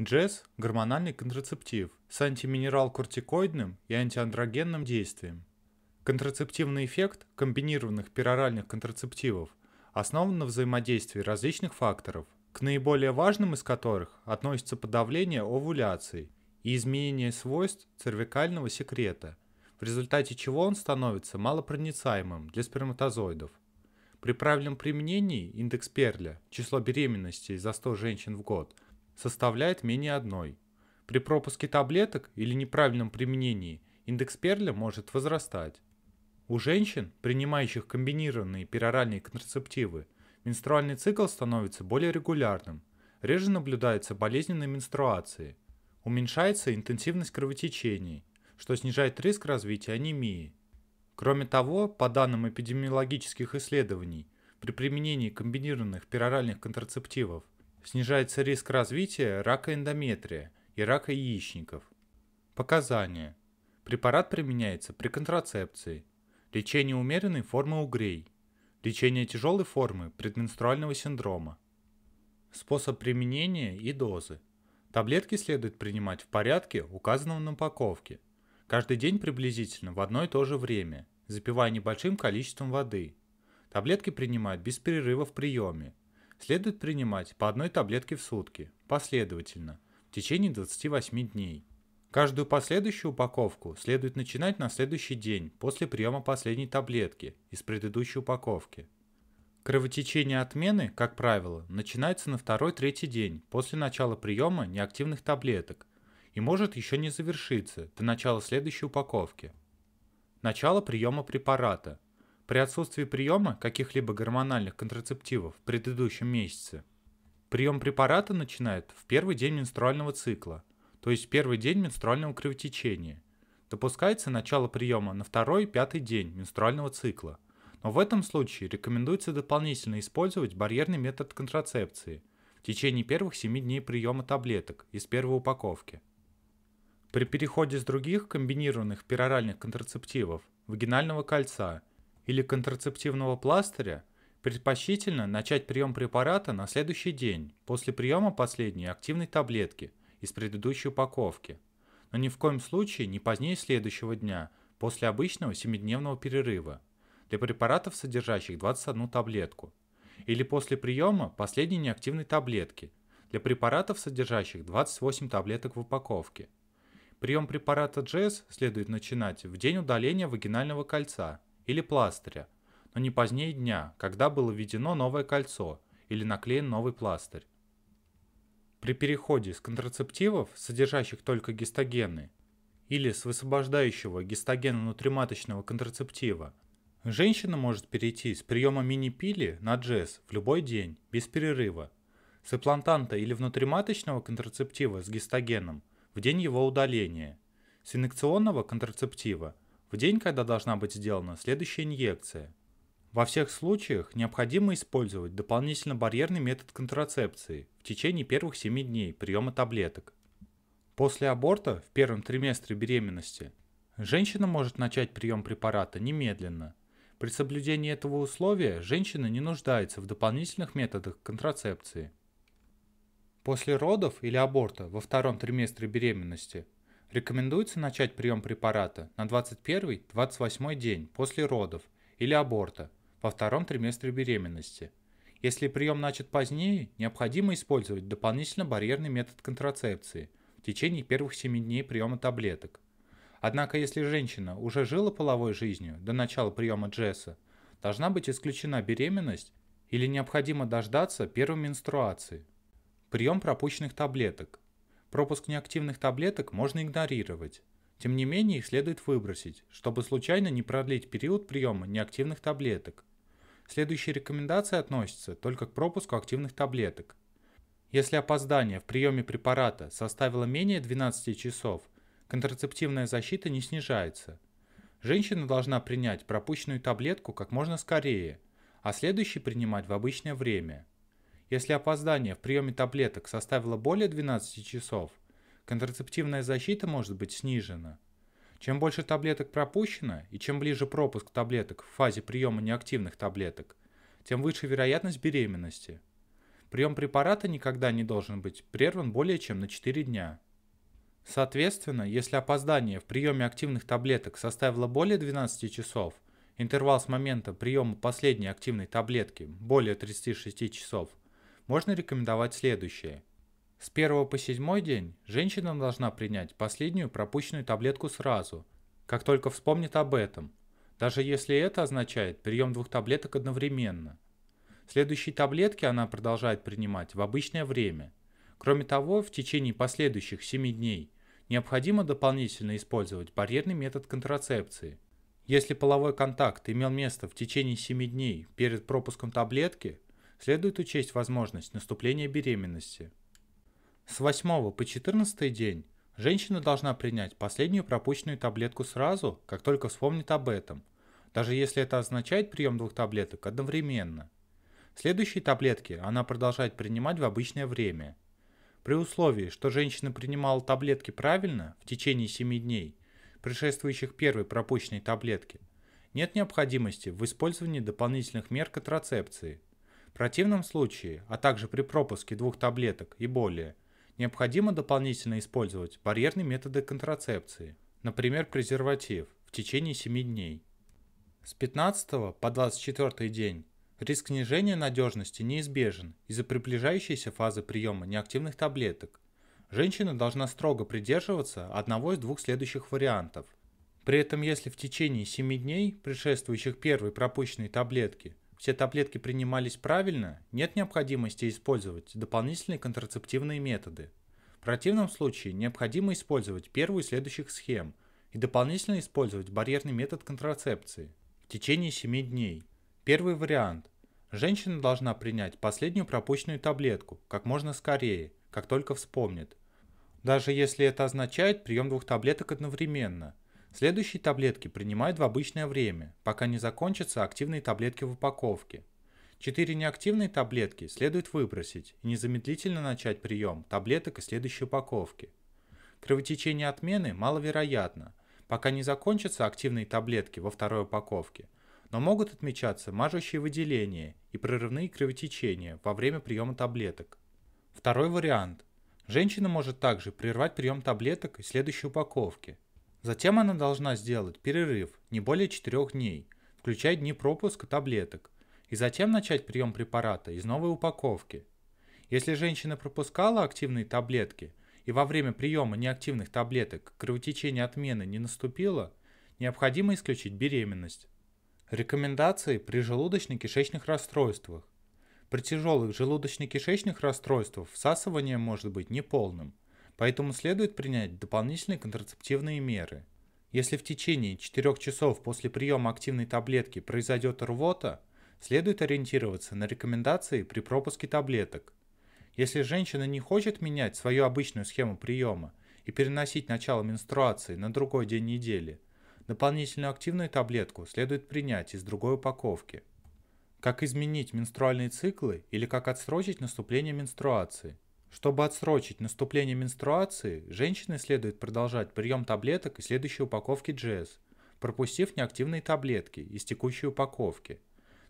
Джесс – гормональный контрацептив с антиминерал-кортикоидным и антиандрогенным действием. Контрацептивный эффект комбинированных пероральных контрацептивов основан на взаимодействии различных факторов, к наиболее важным из которых относится подавление овуляции и изменение свойств цервикального секрета, в результате чего он становится малопроницаемым для сперматозоидов. При правильном применении индекс Перля, число беременностей за 100 женщин в год – составляет менее одной. При пропуске таблеток или неправильном применении индекс перля может возрастать. У женщин, принимающих комбинированные пероральные контрацептивы, менструальный цикл становится более регулярным, реже наблюдаются болезненные менструации, уменьшается интенсивность кровотечений, что снижает риск развития анемии. Кроме того, по данным эпидемиологических исследований, при применении комбинированных пероральных контрацептивов Снижается риск развития рака эндометрия и рака яичников. Показания. Препарат применяется при контрацепции, лечении умеренной формы угрей, лечении тяжелой формы предменструального синдрома. Способ применения и дозы. Таблетки следует принимать в порядке, указанном на упаковке. Каждый день приблизительно в одно и то же время, запивая небольшим количеством воды. Таблетки принимают без перерыва в приеме, следует принимать по одной таблетке в сутки, последовательно, в течение 28 дней. Каждую последующую упаковку следует начинать на следующий день после приема последней таблетки из предыдущей упаковки. Кровотечение отмены, как правило, начинается на второй-третий день после начала приема неактивных таблеток и может еще не завершиться до начала следующей упаковки. Начало приема препарата при отсутствии приема каких-либо гормональных контрацептивов в предыдущем месяце, прием препарата начинает в первый день менструального цикла, то есть первый день менструального кровотечения. Допускается начало приема на второй пятый день менструального цикла, но в этом случае рекомендуется дополнительно использовать барьерный метод контрацепции в течение первых 7 дней приема таблеток из первой упаковки. При переходе с других комбинированных пероральных контрацептивов вагинального кольца – или контрацептивного пластыря, предпочтительно начать прием препарата на следующий день после приема последней активной таблетки из предыдущей упаковки, но ни в коем случае не позднее следующего дня после обычного 7-дневного перерыва для препаратов, содержащих 21 таблетку, или после приема последней неактивной таблетки для препаратов, содержащих 28 таблеток в упаковке. Прием препарата GES следует начинать в день удаления вагинального кольца – или пластыря, но не позднее дня, когда было введено новое кольцо или наклеен новый пластырь. При переходе с контрацептивов, содержащих только гистогены, или с высвобождающего гистоген внутриматочного контрацептива, женщина может перейти с приема мини-пили на джесс в любой день, без перерыва, с имплантанта или внутриматочного контрацептива с гистогеном в день его удаления, с инъекционного контрацептива – в день, когда должна быть сделана следующая инъекция. Во всех случаях необходимо использовать дополнительно барьерный метод контрацепции в течение первых 7 дней приема таблеток. После аборта в первом триместре беременности женщина может начать прием препарата немедленно. При соблюдении этого условия женщина не нуждается в дополнительных методах контрацепции. После родов или аборта во втором триместре беременности Рекомендуется начать прием препарата на 21-28 день после родов или аборта во втором триместре беременности. Если прием начат позднее, необходимо использовать дополнительно барьерный метод контрацепции в течение первых 7 дней приема таблеток. Однако если женщина уже жила половой жизнью до начала приема Джесса, должна быть исключена беременность или необходимо дождаться первой менструации. Прием пропущенных таблеток. Пропуск неактивных таблеток можно игнорировать. Тем не менее, их следует выбросить, чтобы случайно не продлить период приема неактивных таблеток. Следующие рекомендации относятся только к пропуску активных таблеток. Если опоздание в приеме препарата составило менее 12 часов, контрацептивная защита не снижается. Женщина должна принять пропущенную таблетку как можно скорее, а следующий принимать в обычное время – если опоздание в приеме таблеток составило более 12 часов, контрацептивная защита может быть снижена. Чем больше таблеток пропущено и чем ближе пропуск таблеток в фазе приема неактивных таблеток, тем выше вероятность беременности. Прием препарата никогда не должен быть прерван более чем на 4 дня. Соответственно, если опоздание в приеме активных таблеток составило более 12 часов, интервал с момента приема последней активной таблетки более 36 часов – можно рекомендовать следующее. С 1 по 7 день женщина должна принять последнюю пропущенную таблетку сразу, как только вспомнит об этом, даже если это означает прием двух таблеток одновременно. Следующие таблетки она продолжает принимать в обычное время. Кроме того, в течение последующих 7 дней необходимо дополнительно использовать барьерный метод контрацепции. Если половой контакт имел место в течение 7 дней перед пропуском таблетки – следует учесть возможность наступления беременности. С 8 по 14 день женщина должна принять последнюю пропущенную таблетку сразу, как только вспомнит об этом, даже если это означает прием двух таблеток одновременно. Следующие таблетки она продолжает принимать в обычное время. При условии, что женщина принимала таблетки правильно в течение 7 дней, предшествующих первой пропущенной таблетке, нет необходимости в использовании дополнительных мер контрацепции – в противном случае, а также при пропуске двух таблеток и более, необходимо дополнительно использовать барьерные методы контрацепции, например, презерватив, в течение 7 дней. С 15 по 24 день риск снижения надежности неизбежен из-за приближающейся фазы приема неактивных таблеток. Женщина должна строго придерживаться одного из двух следующих вариантов. При этом, если в течение 7 дней, предшествующих первой пропущенной таблетке, все таблетки принимались правильно, нет необходимости использовать дополнительные контрацептивные методы. В противном случае необходимо использовать первую из следующих схем и дополнительно использовать барьерный метод контрацепции в течение 7 дней. Первый вариант. Женщина должна принять последнюю пропущенную таблетку как можно скорее, как только вспомнит. Даже если это означает прием двух таблеток одновременно – Следующие таблетки принимают в обычное время, пока не закончатся активные таблетки в упаковке. Четыре неактивные таблетки следует выбросить и незамедлительно начать прием таблеток из следующей упаковки. Кровотечение отмены маловероятно, пока не закончатся активные таблетки во второй упаковке, но могут отмечаться мажущие выделения и прорывные кровотечения во время приема таблеток. Второй вариант. Женщина может также прервать прием таблеток из следующей упаковки, Затем она должна сделать перерыв не более 4 дней, включая дни пропуска таблеток, и затем начать прием препарата из новой упаковки. Если женщина пропускала активные таблетки и во время приема неактивных таблеток кровотечение отмены не наступило, необходимо исключить беременность. Рекомендации при желудочно-кишечных расстройствах. При тяжелых желудочно-кишечных расстройствах всасывание может быть неполным – поэтому следует принять дополнительные контрацептивные меры. Если в течение 4 часов после приема активной таблетки произойдет рвота, следует ориентироваться на рекомендации при пропуске таблеток. Если женщина не хочет менять свою обычную схему приема и переносить начало менструации на другой день недели, дополнительную активную таблетку следует принять из другой упаковки. Как изменить менструальные циклы или как отсрочить наступление менструации? Чтобы отсрочить наступление менструации, женщине следует продолжать прием таблеток из следующей упаковки GS, пропустив неактивные таблетки из текущей упаковки.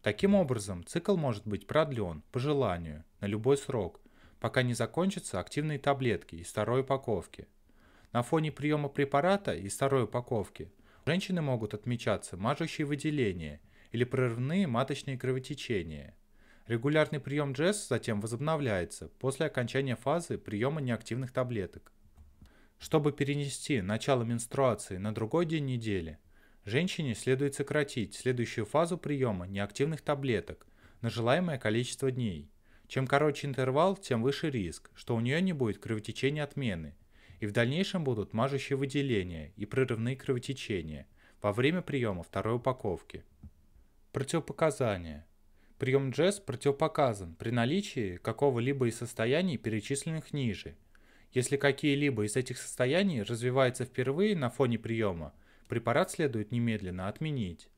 Таким образом, цикл может быть продлен, по желанию, на любой срок, пока не закончатся активные таблетки из второй упаковки. На фоне приема препарата из второй упаковки женщины могут отмечаться мажущие выделения или прорывные маточные кровотечения – Регулярный прием Джесс затем возобновляется после окончания фазы приема неактивных таблеток. Чтобы перенести начало менструации на другой день недели, женщине следует сократить следующую фазу приема неактивных таблеток на желаемое количество дней. Чем короче интервал, тем выше риск, что у нее не будет кровотечения отмены, и в дальнейшем будут мажущие выделения и прерывные кровотечения во время приема второй упаковки. Противопоказания. Прием джез противопоказан при наличии какого-либо из состояний, перечисленных ниже. Если какие-либо из этих состояний развиваются впервые на фоне приема, препарат следует немедленно отменить.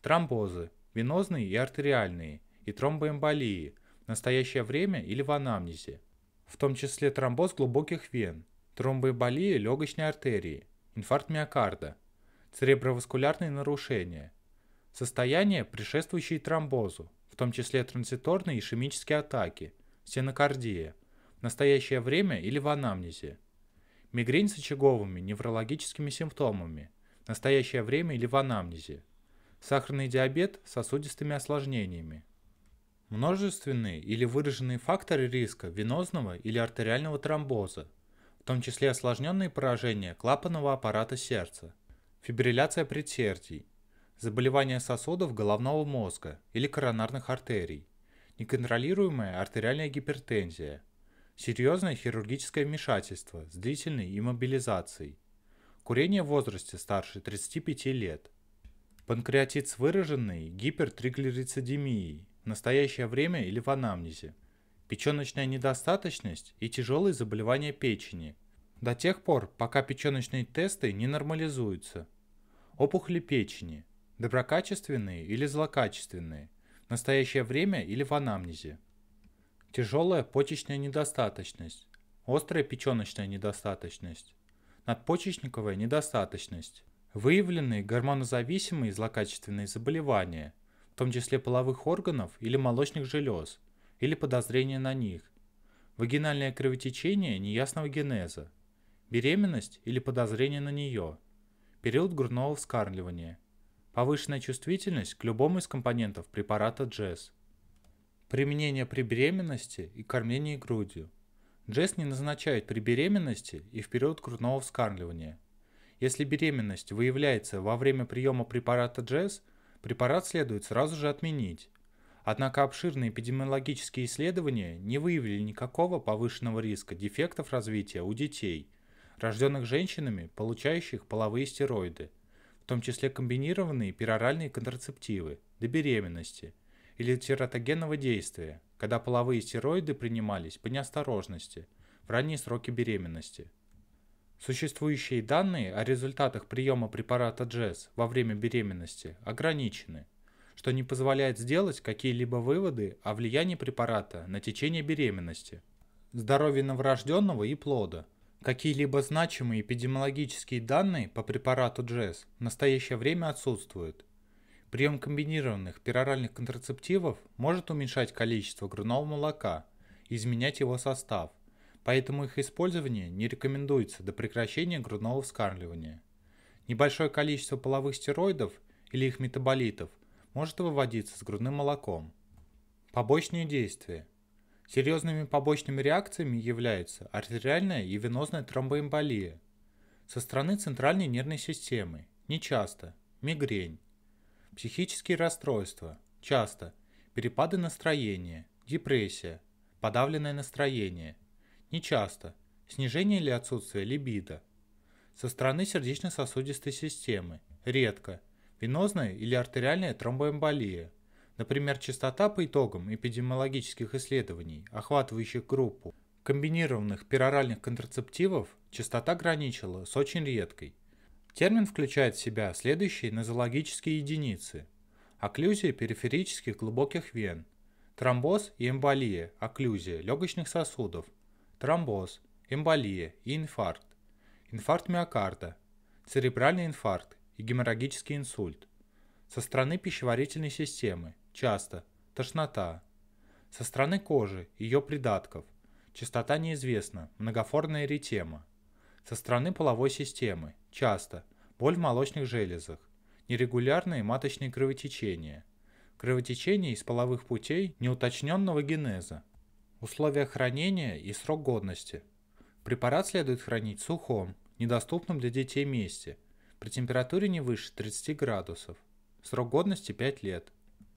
Тромбозы, венозные и артериальные, и тромбоэмболии в настоящее время или в анамнезе, в том числе тромбоз глубоких вен, тромбоэмболии легочной артерии, инфаркт миокарда, цереброваскулярные нарушения, состояние, предшествующие тромбозу, в том числе транзиторные ишемические атаки, стенокардия, в настоящее время или в анамнезе, мигрень с очаговыми неврологическими симптомами, в настоящее время или в анамнезе, сахарный диабет с сосудистыми осложнениями. Множественные или выраженные факторы риска венозного или артериального тромбоза, в том числе осложненные поражения клапанного аппарата сердца, фибрилляция предсердий, заболевания сосудов головного мозга или коронарных артерий, неконтролируемая артериальная гипертензия, серьезное хирургическое вмешательство с длительной иммобилизацией, курение в возрасте старше 35 лет, панкреатит с выраженной гипертриглицидемией в настоящее время или в анамнезе, печеночная недостаточность и тяжелые заболевания печени, до тех пор, пока печеночные тесты не нормализуются, опухоли печени – Доброкачественные или злокачественные? В настоящее время или в анамнезе? Тяжелая почечная недостаточность. Острая печеночная недостаточность. Надпочечниковая недостаточность. выявленные гормонозависимые злокачественные заболевания, в том числе половых органов или молочных желез, или подозрения на них. Вагинальное кровотечение неясного генеза. Беременность или подозрение на нее. Период грудного вскармливания. Повышенная чувствительность к любому из компонентов препарата ДЖЕС. Применение при беременности и кормлении грудью. ДЖЕС не назначают при беременности и в период грудного вскармливания. Если беременность выявляется во время приема препарата ДЖЕС, препарат следует сразу же отменить. Однако обширные эпидемиологические исследования не выявили никакого повышенного риска дефектов развития у детей, рожденных женщинами, получающих половые стероиды – в том числе комбинированные пероральные контрацептивы до беременности или тератогенного действия, когда половые стероиды принимались по неосторожности в ранние сроки беременности. Существующие данные о результатах приема препарата Джесс во время беременности ограничены, что не позволяет сделать какие-либо выводы о влиянии препарата на течение беременности, здоровье новорожденного и плода – Какие-либо значимые эпидемиологические данные по препарату Джесс в настоящее время отсутствуют. Прием комбинированных пероральных контрацептивов может уменьшать количество грудного молока и изменять его состав, поэтому их использование не рекомендуется до прекращения грудного вскармливания. Небольшое количество половых стероидов или их метаболитов может выводиться с грудным молоком. Побочные действия. Серьезными побочными реакциями являются артериальная и венозная тромбоэмболия. Со стороны центральной нервной системы – нечасто, мигрень. Психические расстройства – часто, перепады настроения, депрессия, подавленное настроение, нечасто, снижение или отсутствие либидо. Со стороны сердечно-сосудистой системы – редко, венозная или артериальная тромбоэмболия – Например, частота по итогам эпидемиологических исследований, охватывающих группу комбинированных пероральных контрацептивов, частота граничила с очень редкой. Термин включает в себя следующие нозологические единицы. Окклюзия периферических глубоких вен, тромбоз и эмболия, окклюзия легочных сосудов, тромбоз, эмболия и инфаркт, инфаркт миокарда, церебральный инфаркт и геморрагический инсульт. Со стороны пищеварительной системы – часто, тошнота. Со стороны кожи, ее придатков, частота неизвестна, многоформная эритема. Со стороны половой системы, часто, боль в молочных железах, нерегулярные маточные кровотечения, кровотечение из половых путей неуточненного генеза, условия хранения и срок годности. Препарат следует хранить сухом, недоступном для детей месте, при температуре не выше 30 градусов. Срок годности 5 лет.